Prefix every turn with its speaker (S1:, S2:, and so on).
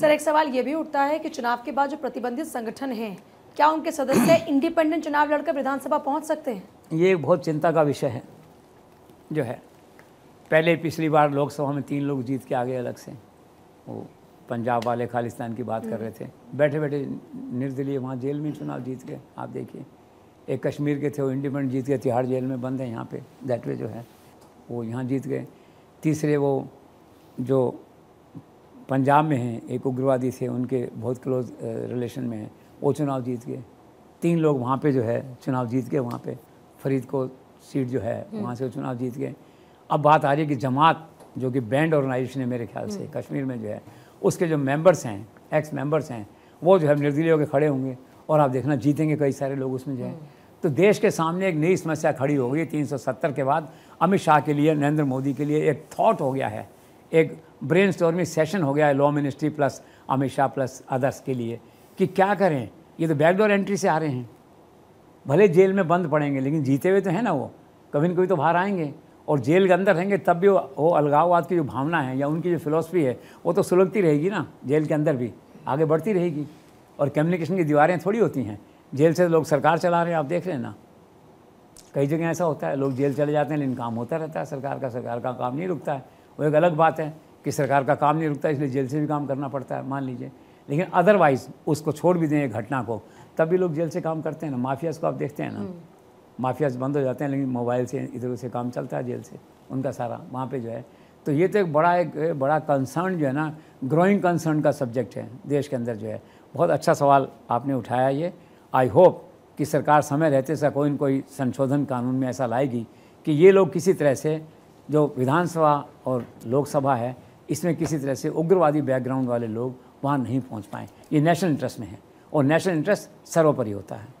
S1: Sir एक सवाल ये भी उठता है कि चुनाव के बाद जो प्रतिबंधित संगठन हैं क्या उनके सदस्य इंडिपेंडेंट चुनाव लड़कर विधानसभा पहुंच सकते हैं ये एक बहुत चिंता का विषय है जो है पहले पिछली बार लोकसभा में तीन लोग जीत के आ गए अलग से वो पंजाब वाले खालिस्तान की बात कर रहे थे हम्म। बैठे बैठे निर्दलीय वहाँ जेल में चुनाव जीत गए आप देखिए एक कश्मीर के थे वो इंडिपेंडेंट जीत गए तिहाड़ जेल में बंद है यहाँ पे दैट वे जो है वो यहाँ जीत गए तीसरे वो जो पंजाब में हैं एक उग्रवादी थे उनके बहुत क्लोज रिलेशन में हैं वो चुनाव जीत गए तीन लोग वहाँ पे जो है चुनाव जीत गए वहाँ पे फरीद को सीट जो है हम्म। वहाँ से वो चुनाव जीत गए अब बात आ रही है कि जमात जो कि बैंड ऑर्गेनाइजेशन है मेरे ख्याल से हम्म। कश्मीर में जो है उसके जो मेंबर्स हैं एक्स मेंबर्स हैं वो जो है निर्दलीय होकर खड़े होंगे और आप देखना जीतेंगे कई सारे लोग उसमें जो है हम्म। तो देश के सामने एक नई समस्या खड़ी हो गई तीन के बाद अमित शाह के लिए नरेंद्र मोदी के लिए एक थाट हो गया है एक ब्रेन स्टोरमिंग सेशन हो गया है law ministry plus Amit Shah plus others के लिए कि क्या करें ये तो बैकडोर एंट्री से आ रहे हैं भले जेल में बंद पड़ेंगे लेकिन जीते हुए तो हैं ना वो कभी न कभी तो बाहर आएंगे और जेल के अंदर रहेंगे तब भी वो अलगाववाद की जो भावना है या उनकी जो फिलोसफी है वो तो सुलगती रहेगी ना जेल के अंदर भी आगे बढ़ती रहेगी और कम्युनिकेशन की दीवारें थोड़ी होती हैं जेल से लोग सरकार चला रहे हैं आप देख रहे हैं ना कई जगह ऐसा होता है लोग जेल चले जाते हैं लेकिन काम होता रहता है सरकार का सरकार का काम नहीं रुकता है वो एक अलग बात है कि सरकार का काम नहीं रुकता इसलिए जेल से भी काम करना पड़ता है मान लीजिए लेकिन अदरवाइज उसको छोड़ भी दें घटना को तब भी लोग जेल से काम करते हैं ना माफियाज को आप देखते हैं ना हम्म। माफियाज बंद हो जाते हैं लेकिन मोबाइल से इधर उधर काम चलता है जेल से उनका सारा वहाँ पे जो है तो ये तो एक बड़ा एक बड़ा कंसर्न जो है ना ग्रोइंग कंसर्न का सब्जेक्ट है देश के अंदर जो है बहुत अच्छा सवाल आपने उठाया ये आई होप कि सरकार समय रहते सा कोई न कोई संशोधन कानून में ऐसा लाएगी कि ये लोग किसी तरह से जो विधानसभा और लोकसभा है इसमें किसी तरह से उग्रवादी बैकग्राउंड वाले लोग वहाँ नहीं पहुँच पाएँ ये नेशनल इंटरेस्ट में है और नेशनल इंटरेस्ट सर्वोपरि होता है